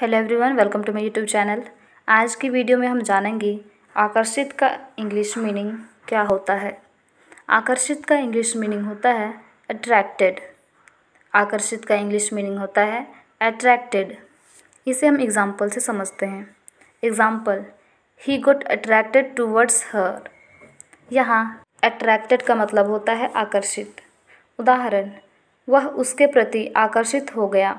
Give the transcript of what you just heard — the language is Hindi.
hello everyone welcome to my YouTube channel आज की वीडियो में हम जानेंगे आकर्षित का इंग्लिश मीनिंग क्या होता है आकर्षित का इंग्लिश मीनिंग होता है अट्रैक्टेड आकर्षित का इंग्लिश मीनिंग होता है अट्रैक्टेड इसे हम एग्ज़ाम्पल से समझते हैं एग्ज़ाम्पल ही गोट अट्रैक्टेड टूवर्ड्स हर यहाँ अट्रैक्टेड का मतलब होता है आकर्षित उदाहरण वह उसके प्रति आकर्षित हो गया